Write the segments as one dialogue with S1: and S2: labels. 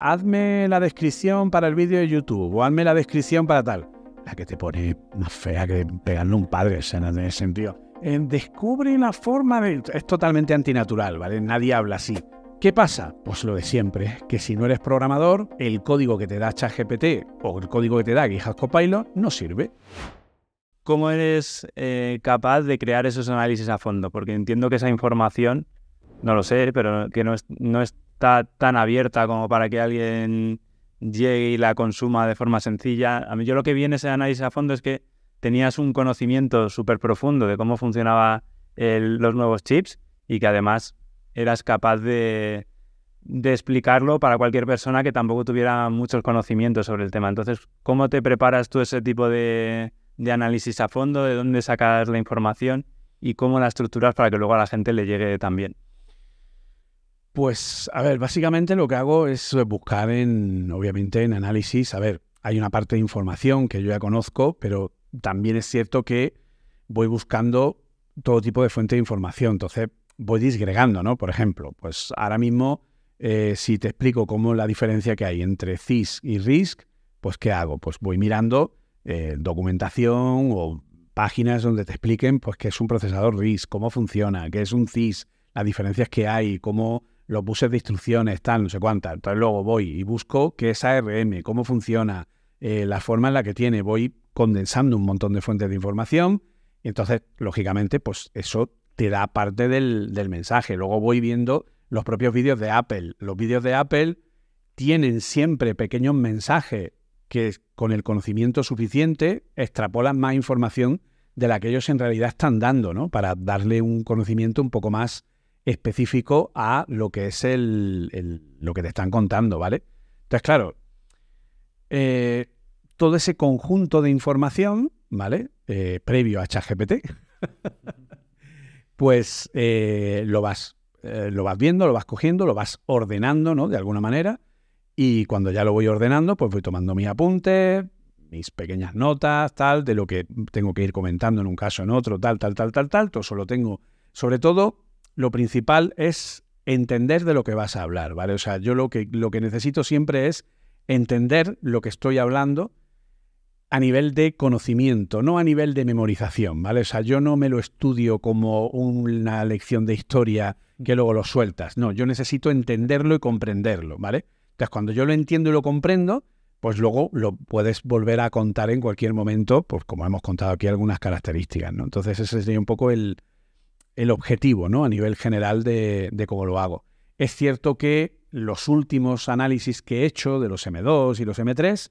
S1: hazme la descripción para el vídeo de YouTube o hazme la descripción para tal. La que te pone más fea que pegarle un padre, o sea, sentido. Eh, descubre la forma de... Es totalmente antinatural, ¿vale? Nadie habla así. ¿Qué pasa? Pues lo de siempre, que si no eres programador, el código que te da ChatGPT o el código que te da GitHub Copilot no sirve. ¿Cómo eres eh, capaz de crear esos análisis a fondo? Porque entiendo que esa
S2: información, no lo sé, pero que no es está tan abierta como para que alguien llegue y la consuma de forma sencilla. A mí yo lo que vi en ese análisis a fondo es que tenías un conocimiento súper profundo de cómo funcionaban los nuevos chips y que además eras capaz de, explicarlo para cualquier persona que tampoco tuviera muchos conocimientos sobre el tema. Entonces, ¿cómo te preparas tú ese tipo de, de análisis a fondo? ¿De dónde sacas la información? ¿Y cómo la estructuras para que luego a la gente le llegue también?
S1: Pues, a ver, básicamente lo que hago es eh, buscar en, obviamente, en análisis, a ver, hay una parte de información que yo ya conozco, pero también es cierto que voy buscando todo tipo de fuente de información, entonces voy disgregando, ¿no? Por ejemplo, pues ahora mismo, eh, si te explico cómo la diferencia que hay entre CIS y RISC, pues ¿qué hago? Pues voy mirando eh, documentación o páginas donde te expliquen pues qué es un procesador RISC, cómo funciona, qué es un CIS, las diferencias que hay, cómo los buses de instrucciones, tal, no sé cuántas. Entonces luego voy y busco qué es ARM, cómo funciona, eh, la forma en la que tiene. Voy condensando un montón de fuentes de información. Y entonces, lógicamente, pues eso te da parte del, del mensaje. Luego voy viendo los propios vídeos de Apple. Los vídeos de Apple tienen siempre pequeños mensajes que con el conocimiento suficiente extrapolan más información de la que ellos en realidad están dando, ¿no? Para darle un conocimiento un poco más específico a lo que es el, lo que te están contando, ¿vale? Entonces, claro, eh, todo ese conjunto de información, ¿vale? Eh, previo a ChatGPT, pues eh, lo, vas, lo vas viendo, lo vas cogiendo, lo vas ordenando, ¿no? De alguna manera. Y cuando ya lo voy ordenando, pues voy tomando mis apuntes, mis pequeñas notas, tal, de lo que tengo que ir comentando en un caso, en otro, tal, tal, tal, tal, tal. Todo eso lo tengo, sobre todo, lo principal es entender de lo que vas a hablar, ¿vale? O sea, yo lo que, lo que necesito siempre es entender lo que estoy hablando a nivel de conocimiento, no a nivel de memorización, ¿vale? O sea, yo no me lo estudio como una lección de historia que luego lo sueltas, no, yo necesito entenderlo y comprenderlo, ¿vale? Entonces, cuando yo lo entiendo y lo comprendo, pues luego lo puedes volver a contar en cualquier momento, pues como hemos contado aquí algunas características, ¿no? Entonces, ese sería un poco el, el objetivo ¿no? a nivel general de, cómo lo hago. Es cierto que los últimos análisis que he hecho de los M2 y los M3,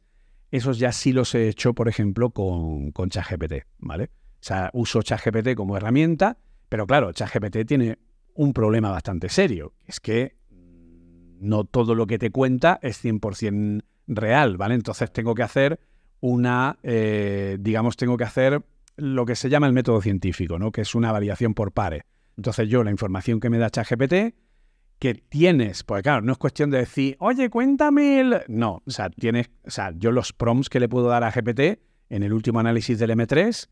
S1: esos ya sí los he hecho, por ejemplo, con, con ChatGPT, ¿vale? O sea, uso ChatGPT como herramienta, pero claro, ChatGPT tiene un problema bastante serio, es que no todo lo que te cuenta es 100% real, ¿vale? Entonces tengo que hacer una, eh, digamos, tengo que hacer lo que se llama el método científico, ¿no? que es una variación por pares. Entonces yo la información que me da ChatGPT, que tienes, pues claro, no es cuestión de decir, oye, cuéntame el... No, o sea, tienes, o sea, yo los prompts que le puedo dar a GPT en el último análisis del M3,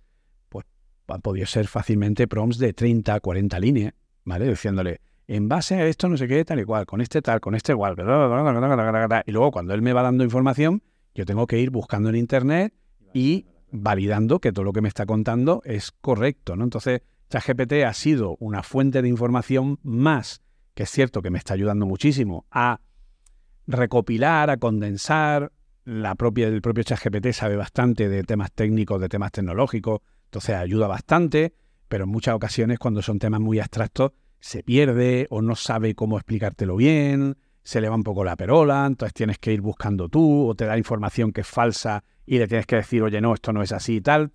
S1: pues han podido ser fácilmente prompts de 30, 40 líneas, ¿vale? Diciéndole, en base a esto no sé qué, tal y cual, con este tal, con este igual, y luego cuando él me va dando información, yo tengo que ir buscando en internet y validando que todo lo que me está contando es correcto, ¿no? Entonces, ChatGPT ha sido una fuente de información más, que es cierto que me está ayudando muchísimo a recopilar, a condensar. La propia, el propio ChatGPT sabe bastante de temas técnicos, de temas tecnológicos, entonces ayuda bastante, pero en muchas ocasiones cuando son temas muy abstractos se pierde o no sabe cómo explicártelo bien se le va un poco la perola, entonces tienes que ir buscando tú, o te da información que es falsa y le tienes que decir, oye, no, esto no es así y tal.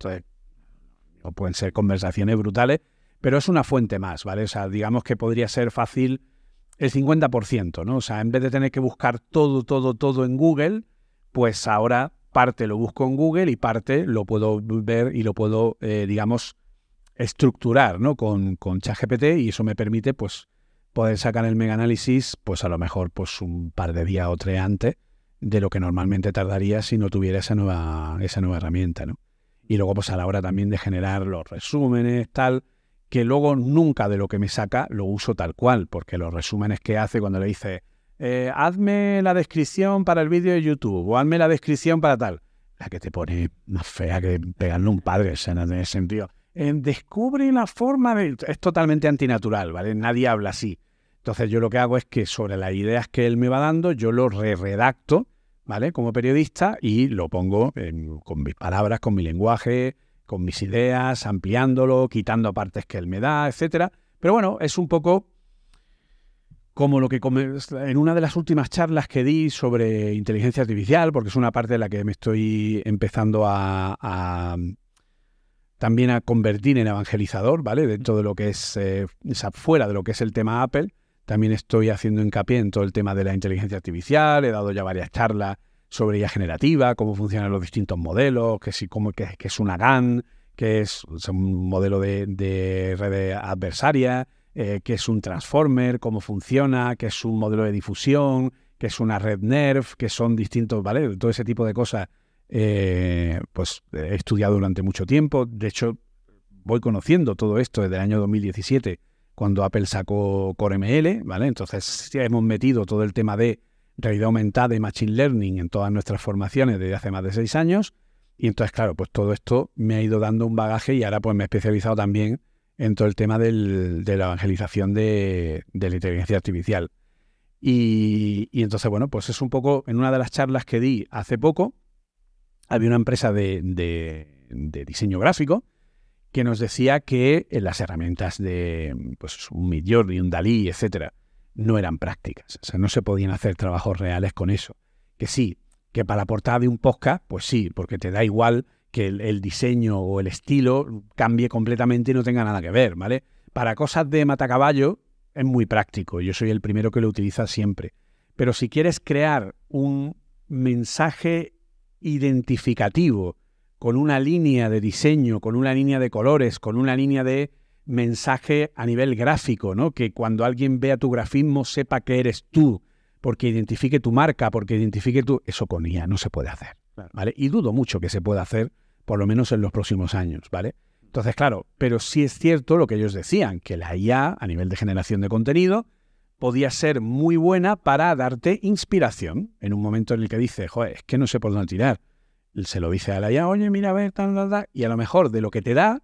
S1: o pueden ser conversaciones brutales, pero es una fuente más, ¿vale? O sea, digamos que podría ser fácil el 50%, ¿no? O sea, en vez de tener que buscar todo, todo, todo en Google, pues ahora parte lo busco en Google y parte lo puedo ver y lo puedo, eh, digamos, estructurar, ¿no? Con, con ChatGPT y eso me permite, pues, poder sacar el mega análisis, pues a lo mejor pues un par de días o tres antes de lo que normalmente tardaría si no tuviera esa nueva, esa nueva herramienta, ¿no? Y luego, pues a la hora también de generar los resúmenes, tal, que luego nunca de lo que me saca lo uso tal cual, porque los resúmenes que hace cuando le dice, eh, hazme la descripción para el vídeo de YouTube o hazme la descripción para tal, la que te pone más fea que pegarle un padre, en ese sentido descubre la forma de... Es totalmente antinatural, ¿vale? Nadie habla así. Entonces yo lo que hago es que sobre las ideas que él me va dando, yo lo re-redacto, ¿vale? Como periodista y lo pongo con mis palabras, con mi lenguaje, con mis ideas, ampliándolo, quitando partes que él me da, etcétera. Pero bueno, es un poco como lo que en una de las últimas charlas que di sobre inteligencia artificial, porque es una parte de la que me estoy empezando a también a convertir en evangelizador, ¿vale? de todo lo que es, eh, fuera de lo que es el tema Apple, también estoy haciendo hincapié en todo el tema de la inteligencia artificial, he dado ya varias charlas sobre ella generativa, cómo funcionan los distintos modelos, que, si, cómo, que, es una GAN, que es, un modelo de, red adversaria, qué eh, que es un transformer, cómo funciona, que es un modelo de difusión, que es una red NERF, que son distintos, ¿vale? Todo ese tipo de cosas eh, pues eh, he estudiado durante mucho tiempo. De hecho, voy conociendo todo esto desde el año 2017, cuando Apple sacó CoreML, ¿vale? Entonces ya hemos metido todo el tema de realidad aumentada y machine learning en todas nuestras formaciones desde hace más de seis años. Y entonces, claro, pues todo esto me ha ido dando un bagaje y ahora pues me he especializado también en todo el tema de la evangelización de, la inteligencia artificial. y, entonces, bueno, pues es un poco en una de las charlas que di hace poco, había una empresa de, diseño gráfico que nos decía que eh, las herramientas de pues, un y un Dalí, etcétera, no eran prácticas. O sea, no se podían hacer trabajos reales con eso. Que sí, que para la portada de un podcast, pues sí, porque te da igual que el, diseño o el estilo cambie completamente y no tenga nada que ver, ¿vale? Para cosas de matacaballo es muy práctico. Yo soy el primero que lo utiliza siempre. Pero si quieres crear un mensaje identificativo, con una línea de diseño, con una línea de colores, con una línea de mensaje a nivel gráfico, ¿no? Que cuando alguien vea tu grafismo sepa que eres tú, porque identifique tu marca, porque identifique tu... Eso con IA no se puede hacer, ¿vale? Y dudo mucho que se pueda hacer, por lo menos en los próximos años, ¿vale? Entonces, claro, pero sí es cierto lo que ellos decían, que la IA, a nivel de generación de contenido, podía ser muy buena para darte inspiración en un momento en el que dices, joder, es que no sé por dónde tirar. Se lo dice a la ya, oye, mira, a ver, tal, tal, tal. Y a lo mejor de lo que te da,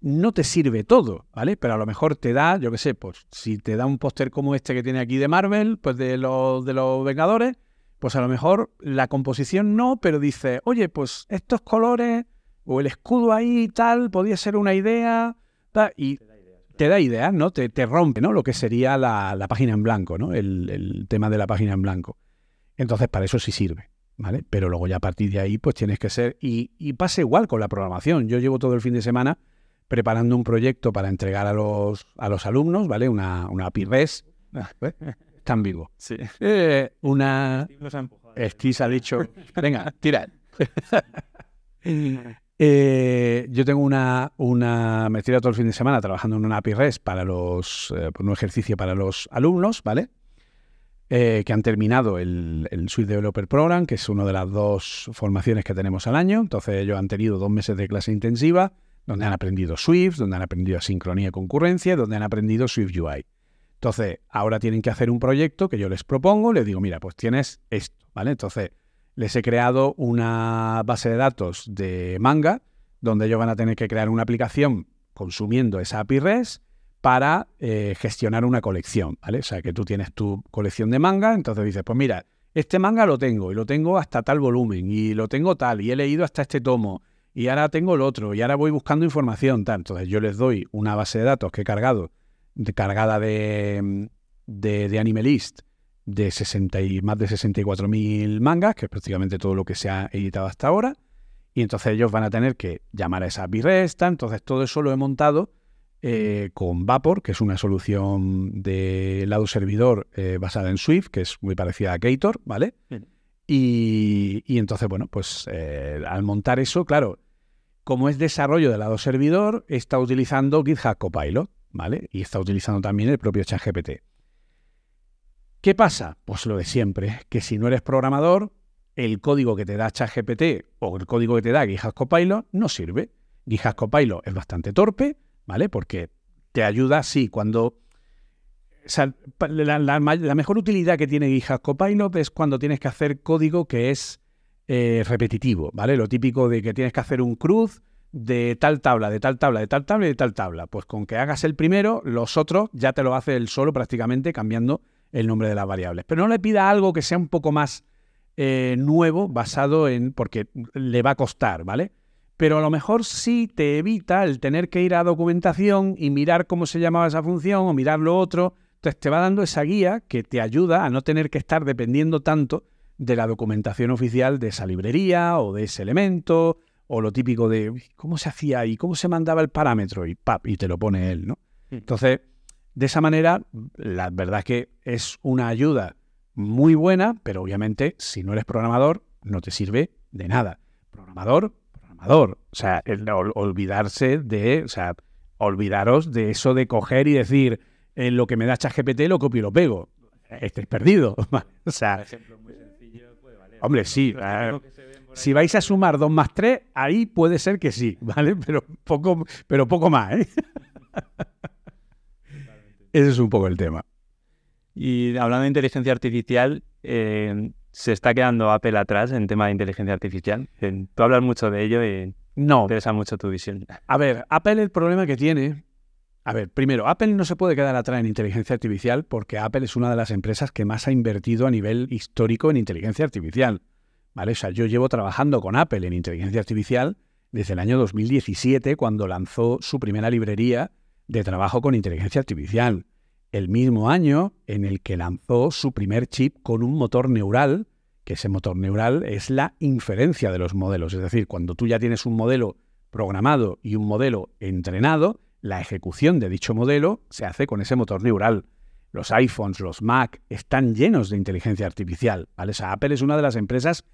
S1: no te sirve todo, ¿vale? Pero a lo mejor te da, yo qué sé, pues si te da un póster como este que tiene aquí de Marvel, pues de los, de los Vengadores, pues a lo mejor la composición no, pero dice, oye, pues estos colores o el escudo ahí y tal, podía ser una idea, y te da ideas, ¿no? Te, rompe, ¿no? Lo que sería la, página en blanco, ¿no? El, tema de la página en blanco. Entonces, para eso sí sirve, ¿vale? Pero luego ya a partir de ahí, pues tienes que ser... Y, y pasa igual con la programación. Yo llevo todo el fin de semana preparando un proyecto para entregar a los, a los alumnos, ¿vale? Una, una API REST. Están vivo. Sí. Eh, una... Steve ha dicho, venga, tira. Eh, yo tengo una, una. Me he todo el fin de semana trabajando en una API REST para los. Eh, un ejercicio para los alumnos, ¿vale? Eh, que han terminado el, Swift Developer Program, que es una de las dos formaciones que tenemos al año. Entonces, ellos han tenido dos meses de clase intensiva, donde han aprendido Swift, donde han aprendido sincronía y concurrencia, donde han aprendido Swift UI. Entonces, ahora tienen que hacer un proyecto que yo les propongo, les digo, mira, pues tienes esto, ¿vale? Entonces, les he creado una base de datos de manga donde ellos van a tener que crear una aplicación consumiendo esa API REST para eh, gestionar una colección, ¿vale? O sea, que tú tienes tu colección de manga, entonces dices, pues mira, este manga lo tengo y lo tengo hasta tal volumen y lo tengo tal y he leído hasta este tomo y ahora tengo el otro y ahora voy buscando información, tal. Entonces yo les doy una base de datos que he cargado, de, cargada de, de, de 60 y, más de 64.000 mangas, que es prácticamente todo lo que se ha editado hasta ahora. Y entonces ellos van a tener que llamar a esa resta Entonces todo eso lo he montado eh, con Vapor, que es una solución de lado servidor eh, basada en Swift, que es muy parecida a Gator, ¿vale? Y, entonces, bueno, pues eh, al montar eso, claro, como es desarrollo de lado servidor, está utilizando GitHub Copilot, ¿vale? Y está utilizando también el propio ChatGPT. ¿Qué pasa? Pues lo de siempre, que si no eres programador, el código que te da ChatGPT o el código que te da GitHub Copilot no sirve. GitHub Copilot es bastante torpe, ¿vale? Porque te ayuda, sí, cuando... la, mejor utilidad que tiene GitHub Copilot es cuando tienes que hacer código que es eh, repetitivo, ¿vale? Lo típico de que tienes que hacer un cruz de tal tabla, de tal tabla, de tal tabla y de tal tabla. Pues con que hagas el primero, los otros ya te lo hace él solo prácticamente cambiando el nombre de las variables. Pero no le pida algo que sea un poco más eh, nuevo, basado en. porque le va a costar, ¿vale? Pero a lo mejor sí te evita el tener que ir a documentación y mirar cómo se llamaba esa función o mirar lo otro. Entonces te va dando esa guía que te ayuda a no tener que estar dependiendo tanto de la documentación oficial de esa librería o de ese elemento o lo típico de cómo se hacía y cómo se mandaba el parámetro y pap, y te lo pone él, ¿no? Hmm. Entonces, de esa manera, la verdad es que es una ayuda muy buena, pero obviamente si no eres programador, no te sirve de nada. Programador, programador. O sea, el olvidarse de, o sea, olvidaros de eso de coger y decir, en lo que me da ChatGPT lo copio y lo pego. Estáis perdido. o sea, ejemplo, muy sencillo Hombre, sí. Ah, si vais a sumar 2 más 3, ahí puede ser que sí, ¿vale? Pero poco, pero poco más, ¿eh? Ese es un poco el tema.
S2: Y hablando de inteligencia artificial, eh, se está quedando Apple atrás en tema de inteligencia artificial. Eh, tú hablas mucho de ello y no. interesa mucho
S1: tu visión. A ver, Apple el problema que tiene... A ver, primero, Apple no se puede quedar atrás en inteligencia artificial porque Apple es una de las empresas que más ha invertido a nivel histórico en inteligencia artificial. ¿Vale? O sea, yo llevo trabajando con Apple en inteligencia artificial desde el año 2017, cuando lanzó su primera librería de trabajo con inteligencia artificial, el mismo año en el que lanzó su primer chip con un motor neural, que ese motor neural es la inferencia de los modelos, es decir, cuando tú ya tienes un modelo programado y un modelo entrenado, la ejecución de dicho modelo se hace con ese motor neural. Los iPhones, los Mac están llenos de inteligencia artificial. ¿vale? Apple es una de las empresas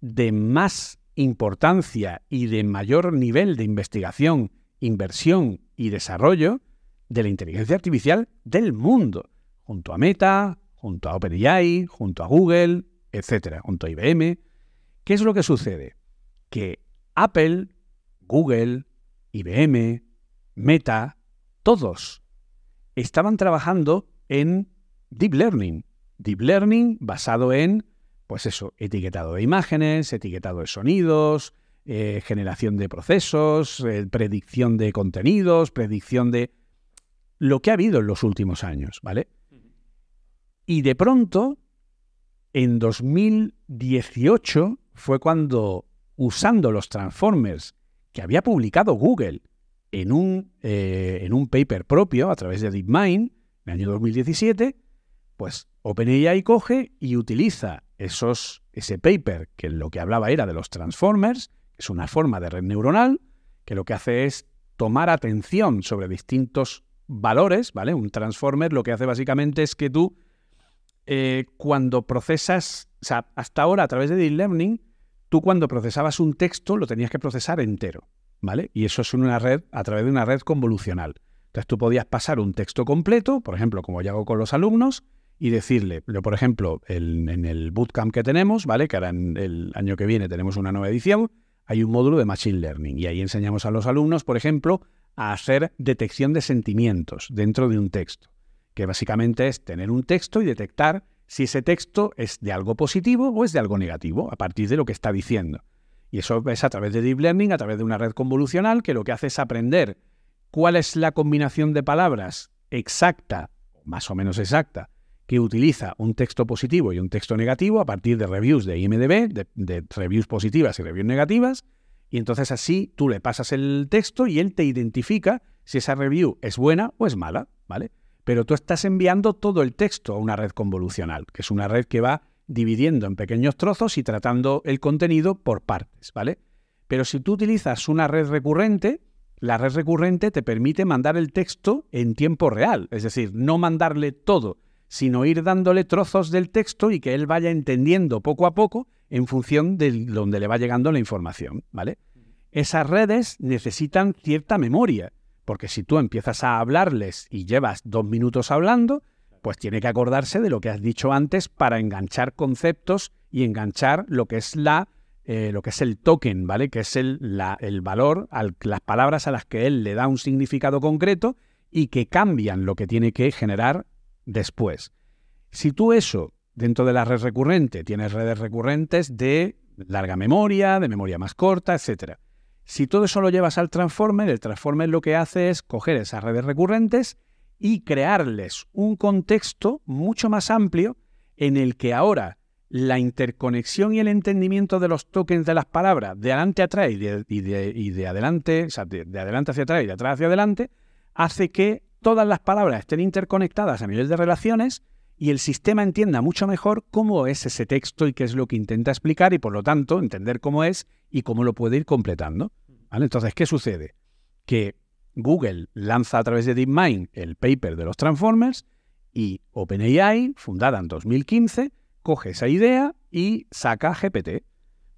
S1: de más importancia y de mayor nivel de investigación, inversión y desarrollo de la inteligencia artificial del mundo, junto a Meta, junto a OpenAI, junto a Google, etcétera, junto a IBM. ¿Qué es lo que sucede? Que Apple, Google, IBM, Meta, todos estaban trabajando en deep learning, deep learning basado en pues eso, etiquetado de imágenes, etiquetado de sonidos, eh, generación de procesos, eh, predicción de contenidos, predicción de lo que ha habido en los últimos años, ¿vale? Y de pronto, en 2018 fue cuando, usando los Transformers que había publicado Google en un, eh, en un paper propio a través de DeepMind, en el año 2017, pues OpenAI coge y utiliza esos, ese paper que lo que hablaba era de los Transformers, que es una forma de red neuronal, que lo que hace es tomar atención sobre distintos valores, ¿vale? Un transformer lo que hace básicamente es que tú, eh, cuando procesas, o sea, hasta ahora a través de Deep Learning, tú cuando procesabas un texto lo tenías que procesar entero, ¿vale? Y eso es una red, a través de una red convolucional. Entonces tú podías pasar un texto completo, por ejemplo, como ya hago con los alumnos, y decirle, yo, por ejemplo, en el bootcamp que tenemos, ¿vale? Que ahora en el año que viene tenemos una nueva edición, hay un módulo de Machine Learning y ahí enseñamos a los alumnos, por ejemplo, a hacer detección de sentimientos dentro de un texto, que básicamente es tener un texto y detectar si ese texto es de algo positivo o es de algo negativo, a partir de lo que está diciendo. Y eso es a través de Deep Learning, a través de una red convolucional, que lo que hace es aprender cuál es la combinación de palabras exacta, más o menos exacta, que utiliza un texto positivo y un texto negativo a partir de reviews de IMDB, de, de reviews positivas y reviews negativas, y entonces así tú le pasas el texto y él te identifica si esa review es buena o es mala, ¿vale? Pero tú estás enviando todo el texto a una red convolucional, que es una red que va dividiendo en pequeños trozos y tratando el contenido por partes, ¿vale? Pero si tú utilizas una red recurrente, la red recurrente te permite mandar el texto en tiempo real, es decir, no mandarle todo, sino ir dándole trozos del texto y que él vaya entendiendo poco a poco en función de donde le va llegando la información, ¿vale? Esas redes necesitan cierta memoria, porque si tú empiezas a hablarles y llevas dos minutos hablando, pues tiene que acordarse de lo que has dicho antes para enganchar conceptos y enganchar lo que es la eh, lo que es el token, ¿vale? Que es el, el valor, las palabras a las que él le da un significado concreto y que cambian lo que tiene que generar después. Si tú eso Dentro de la red recurrente tienes redes recurrentes de larga memoria, de memoria más corta, etc. Si todo eso lo llevas al transformer, el transformer lo que hace es coger esas redes recurrentes y crearles un contexto mucho más amplio en el que ahora la interconexión y el entendimiento de los tokens de las palabras de adelante atrás y de, adelante, de, de adelante hacia atrás y de atrás hacia adelante, hace que todas las palabras estén interconectadas a nivel de relaciones y el sistema entienda mucho mejor cómo es ese texto y qué es lo que intenta explicar y por lo tanto entender cómo es y cómo lo puede ir completando. Entonces, ¿qué sucede? Que Google lanza a través de DeepMind el paper de los Transformers y OpenAI, fundada en 2015, coge esa idea y saca GPT.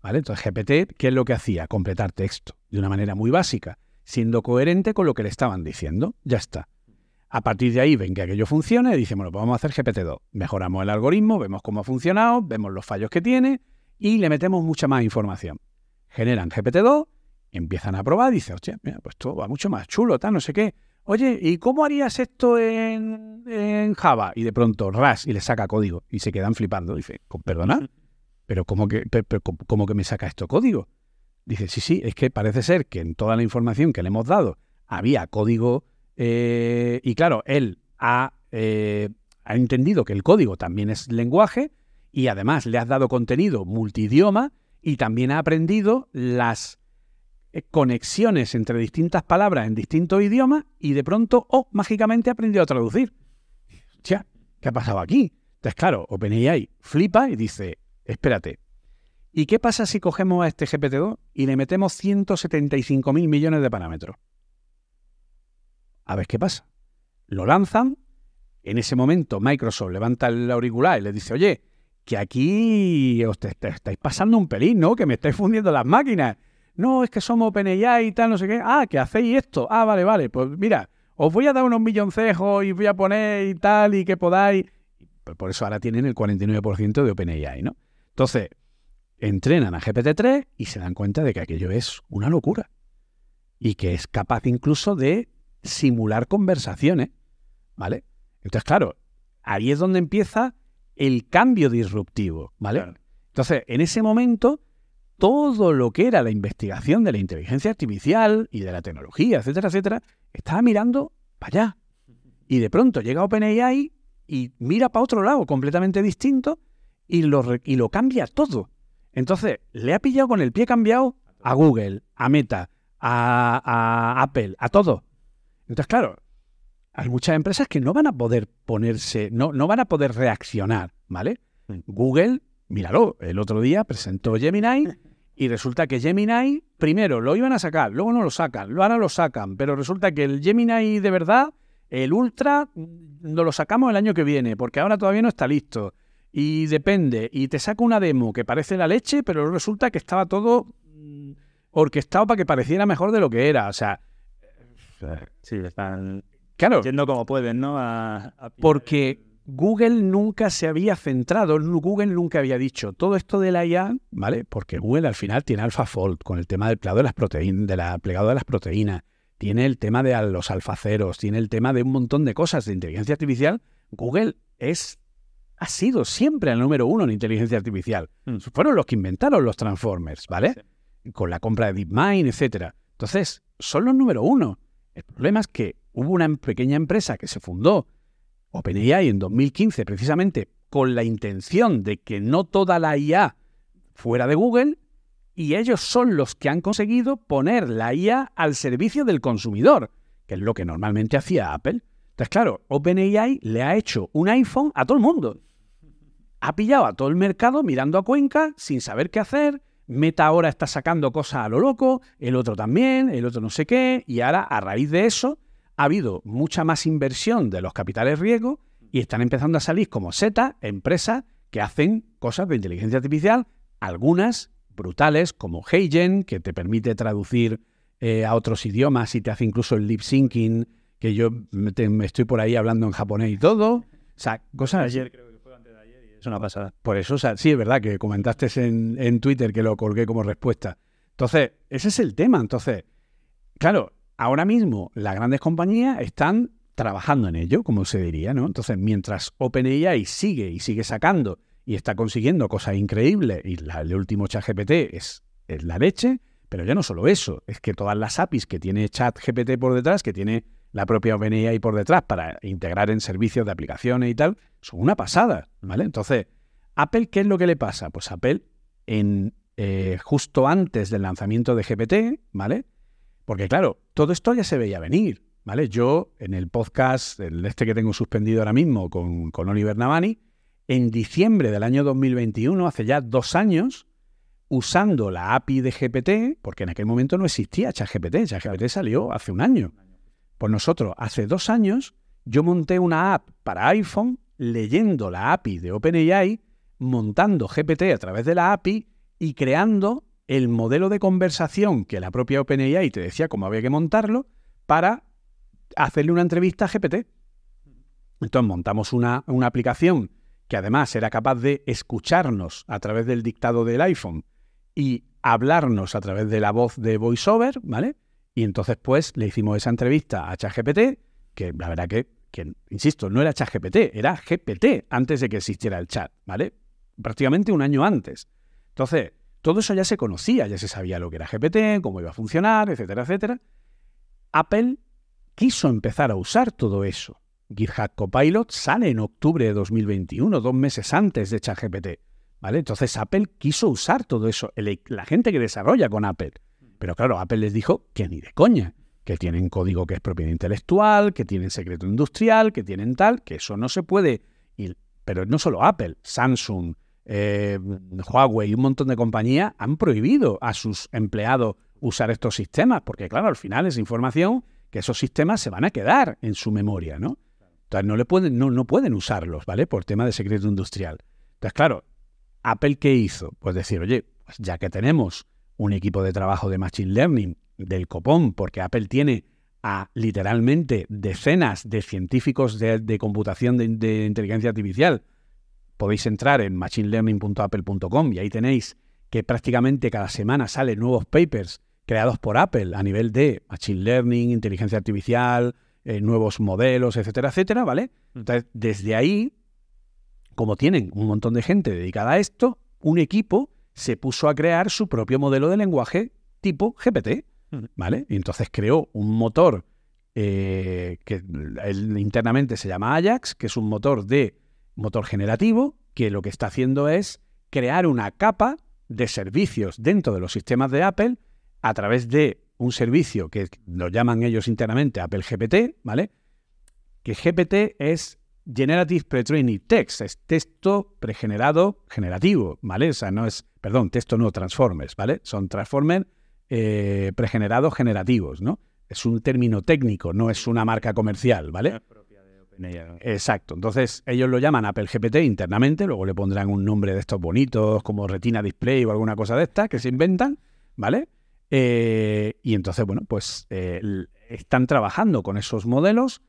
S1: ¿Vale? Entonces, GPT, ¿qué es lo que hacía? Completar texto de una manera muy básica, siendo coherente con lo que le estaban diciendo. Ya está. A partir de ahí ven que aquello funciona y dicen, bueno, pues vamos a hacer GPT-2. Mejoramos el algoritmo, vemos cómo ha funcionado, vemos los fallos que tiene y le metemos mucha más información. Generan GPT-2, empiezan a probar, y dicen, mira, pues esto va mucho más chulo, tal, no sé qué. Oye, ¿y cómo harías esto en, Java? Y de pronto, ras, y le saca código. Y se quedan flipando. Dice, perdona, pero ¿cómo que, pero, ¿cómo que me saca esto código? Dice, sí, sí, es que parece ser que en toda la información que le hemos dado había código eh, y claro, él eh, ha, entendido que el código también es lenguaje y además le has dado contenido multidioma y también ha aprendido las eh, conexiones entre distintas palabras en distintos idiomas y de pronto, oh, mágicamente ha aprendido a traducir. Ya, ¿qué ha pasado aquí? Entonces, claro, OpenAI flipa y dice, espérate, ¿y qué pasa si cogemos a este GPT-2 y le metemos 175.000 millones de parámetros? a ver qué pasa. Lo lanzan, en ese momento Microsoft levanta el auricular y le dice, oye, que aquí os estáis pasando un pelín, ¿no? Que me estáis fundiendo las máquinas. No, es que somos OpenAI y tal, no sé qué. Ah, que hacéis esto. Ah, vale, vale. Pues mira, os voy a dar unos milloncejos y voy a poner y tal y que podáis. Pues por eso ahora tienen el 49% de OpenAI, ¿no? Entonces, entrenan a GPT-3 y se dan cuenta de que aquello es una locura. Y que es capaz incluso de simular conversaciones, ¿vale? Entonces, claro, ahí es donde empieza el cambio disruptivo, ¿vale? Entonces, en ese momento, todo lo que era la investigación de la inteligencia artificial y de la tecnología, etcétera, etcétera, estaba mirando para allá. Y de pronto llega OpenAI y mira para otro lado completamente distinto y lo, y lo cambia todo. Entonces, le ha pillado con el pie cambiado a Google, a Meta, a, a Apple, a todo. Entonces, claro, hay muchas empresas que no van a poder ponerse, no, no van a poder reaccionar, ¿vale? Mm. Google, míralo, el otro día presentó Gemini y resulta que Gemini, primero lo iban a sacar, luego no lo sacan, ahora lo sacan, pero resulta que el Gemini de verdad, el Ultra, no mm, lo sacamos el año que viene, porque ahora todavía no está listo. Y depende, y te saca una demo que parece la leche, pero resulta que estaba todo mm, orquestado para que pareciera mejor de lo que era. O sea, Sí, están claro, yendo como pueden, ¿no? Porque Google nunca se había centrado, Google nunca había dicho todo esto de la IA, ¿vale? Porque Google al final tiene AlphaFold con el tema del plegado de las proteínas, de la de las proteínas, tiene el tema de los alfaceros, tiene el tema de un montón de cosas de inteligencia artificial. Google es ha sido siempre el número uno en inteligencia artificial. Mm. Fueron los que inventaron los Transformers, ¿vale? Con la compra de DeepMind, etcétera. Entonces, son los número uno. El problema es que hubo una pequeña empresa que se fundó, OpenAI, en 2015, precisamente con la intención de que no toda la IA fuera de Google, y ellos son los que han conseguido poner la IA al servicio del consumidor, que es lo que normalmente hacía Apple. Entonces, claro, OpenAI le ha hecho un iPhone a todo el mundo. Ha pillado a todo el mercado mirando a Cuenca sin saber qué hacer, Meta ahora está sacando cosas a lo loco, el otro también, el otro no sé qué, y ahora a raíz de eso ha habido mucha más inversión de los capitales riesgo y están empezando a salir como Z empresas que hacen cosas de inteligencia artificial, algunas brutales como Heigen, que te permite traducir eh, a otros idiomas y te hace incluso el lip syncing, que yo me, estoy por ahí hablando en japonés y todo. O sea, cosas... Ayer creo es una pasada. Por eso, sí, es verdad que comentaste en, Twitter que lo colgué como respuesta. Entonces, ese es el tema. Entonces, claro, ahora mismo las grandes compañías están trabajando en ello, como se diría, ¿no? Entonces, mientras OpenAI sigue y sigue sacando y está consiguiendo cosas increíbles, y el último ChatGPT es, es la leche, pero ya no solo eso, es que todas las APIs que tiene ChatGPT por detrás, que tiene la propia OpenAI por detrás para integrar en servicios de aplicaciones y tal, son una pasada, ¿vale? Entonces, Apple, ¿qué es lo que le pasa? Pues Apple, en, eh, justo antes del lanzamiento de GPT, ¿vale? Porque claro, todo esto ya se veía venir, ¿vale? Yo, en el podcast, en este que tengo suspendido ahora mismo con, con Oliver Navani, en diciembre del año 2021, hace ya dos años, usando la API de GPT, porque en aquel momento no existía ChatGPT, ChatGPT salió hace un año. Pues nosotros, hace dos años, yo monté una app para iPhone leyendo la API de OpenAI, montando GPT a través de la API y creando el modelo de conversación que la propia OpenAI te decía cómo había que montarlo para hacerle una entrevista a GPT. Entonces montamos una, una aplicación que además era capaz de escucharnos a través del dictado del iPhone y hablarnos a través de la voz de VoiceOver, ¿vale? Y entonces, pues, le hicimos esa entrevista a ChatGPT, que la verdad que, insisto, no era ChatGPT, era GPT antes de que existiera el chat, ¿vale? Prácticamente un año antes. Entonces, todo eso ya se conocía, ya se sabía lo que era GPT, cómo iba a funcionar, etcétera, etcétera. Apple quiso empezar a usar todo eso. GitHub Copilot sale en octubre de 2021, dos meses antes de ChatGPT. ¿Vale? Entonces Apple quiso usar todo eso, e, la gente que desarrolla con Apple. Pero claro, Apple les dijo que ni de coña, que tienen código que es propiedad intelectual, que tienen secreto industrial, que tienen tal, que eso no se puede. Y, pero no solo Apple, Samsung, eh, Huawei y un montón de compañías han prohibido a sus empleados usar estos sistemas, porque claro, al final es información que esos sistemas se van a quedar en su memoria, ¿no? Entonces no, le pueden, no, no pueden usarlos, ¿vale? Por tema de secreto industrial. Entonces, claro, Apple, ¿qué hizo? Pues decir, oye, pues ya que tenemos un equipo de trabajo de Machine Learning del copón, porque Apple tiene a literalmente decenas de científicos de, computación de, inteligencia artificial. Podéis entrar en machinelearning.apple.com y ahí tenéis que prácticamente cada semana salen nuevos papers creados por Apple a nivel de machine learning, inteligencia artificial, eh, nuevos modelos, etcétera, etcétera, ¿vale? Mm. Entonces, desde ahí, como tienen un montón de gente dedicada a esto, un equipo se puso a crear su propio modelo de lenguaje tipo GPT, ¿vale? Y entonces creó un motor eh, que internamente se llama Ajax, que es un motor de motor generativo, que lo que está haciendo es crear una capa de servicios dentro de los sistemas de Apple a través de un servicio que lo llaman ellos internamente Apple GPT, ¿vale? Que GPT es Generative Pre-Training Text, es texto pregenerado generativo, ¿vale? O sea, no es, perdón, texto no, transformers, ¿vale? Son transformers eh, pregenerados generativos, ¿no? Es un término técnico, no es una marca comercial, ¿vale? Exacto. Entonces, ellos lo llaman Apple GPT internamente, luego le pondrán un nombre de estos bonitos, como Retina Display o alguna cosa de estas que se inventan, ¿vale? Eh, y entonces, bueno, pues eh, están trabajando con esos modelos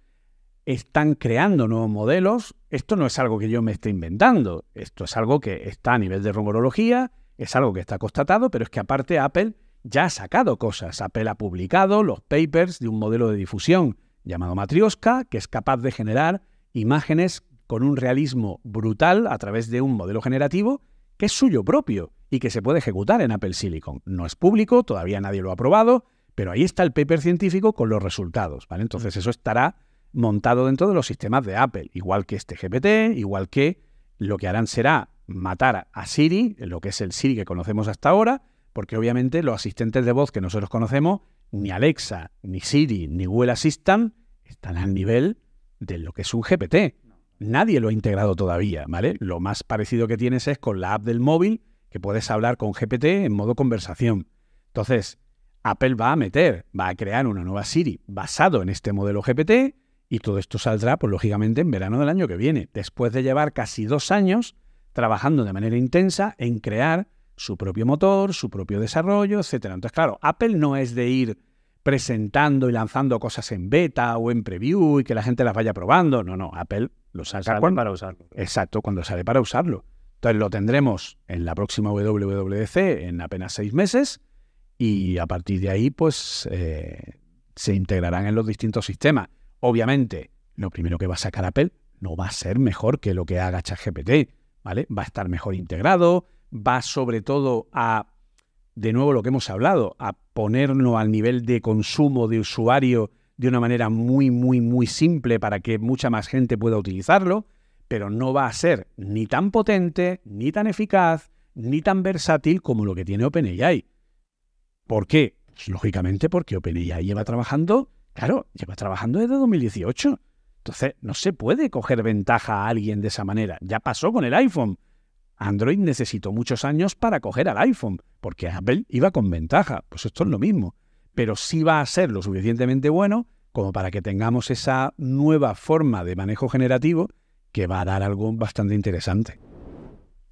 S1: están creando nuevos modelos. Esto no es algo que yo me esté inventando. Esto es algo que está a nivel de rumorología, es algo que está constatado, pero es que aparte Apple ya ha sacado cosas. Apple ha publicado los papers de un modelo de difusión llamado Matrioska, que es capaz de generar imágenes con un realismo brutal a través de un modelo generativo que es suyo propio y que se puede ejecutar en Apple Silicon. No es público, todavía nadie lo ha probado, pero ahí está el paper científico con los resultados. Entonces eso estará montado dentro de los sistemas de Apple, igual que este GPT, igual que lo que harán será matar a Siri, lo que es el Siri que conocemos hasta ahora, porque obviamente los asistentes de voz que nosotros conocemos, ni Alexa, ni Siri, ni Google Assistant, están al nivel de lo que es un GPT. Nadie lo ha integrado todavía, ¿vale? Lo más parecido que tienes es con la app del móvil, que puedes hablar con GPT en modo conversación. Entonces, Apple va a meter, va a crear una nueva Siri basado en este modelo GPT, y todo esto saldrá, pues lógicamente, en verano del año que viene, después de llevar casi dos años trabajando de manera intensa en crear su propio motor, su propio desarrollo, etc. Entonces, claro, Apple no es de ir presentando y lanzando cosas en beta o en preview y que la gente las vaya probando. No, no, Apple lo sale para usarlo. Exacto, cuando sale para usarlo. Entonces lo tendremos en la próxima WWDC en apenas seis meses y a partir de ahí pues eh, se integrarán en los distintos sistemas. Obviamente, lo primero que va a sacar Apple no va a ser mejor que lo que haga ChatGPT, ¿vale? Va a estar mejor integrado, va sobre todo a, de nuevo lo que hemos hablado, a ponernos al nivel de consumo de usuario de una manera muy, muy, muy simple para que mucha más gente pueda utilizarlo, pero no va a ser ni tan potente, ni tan eficaz, ni tan versátil como lo que tiene OpenAI. ¿Por qué? lógicamente porque OpenAI lleva trabajando Claro, lleva trabajando desde 2018. Entonces, no se puede coger ventaja a alguien de esa manera. Ya pasó con el iPhone. Android necesitó muchos años para coger al iPhone, porque Apple iba con ventaja. Pues esto es lo mismo. Pero sí va a ser lo suficientemente bueno como para que tengamos esa nueva forma de manejo generativo que va a dar algo bastante interesante.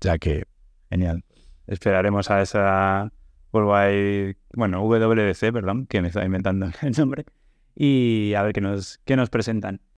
S1: Ya que... Genial. Esperaremos
S2: a esa... Bueno, WWC, perdón, que me está inventando el nombre y a ver qué nos, qué nos presentan.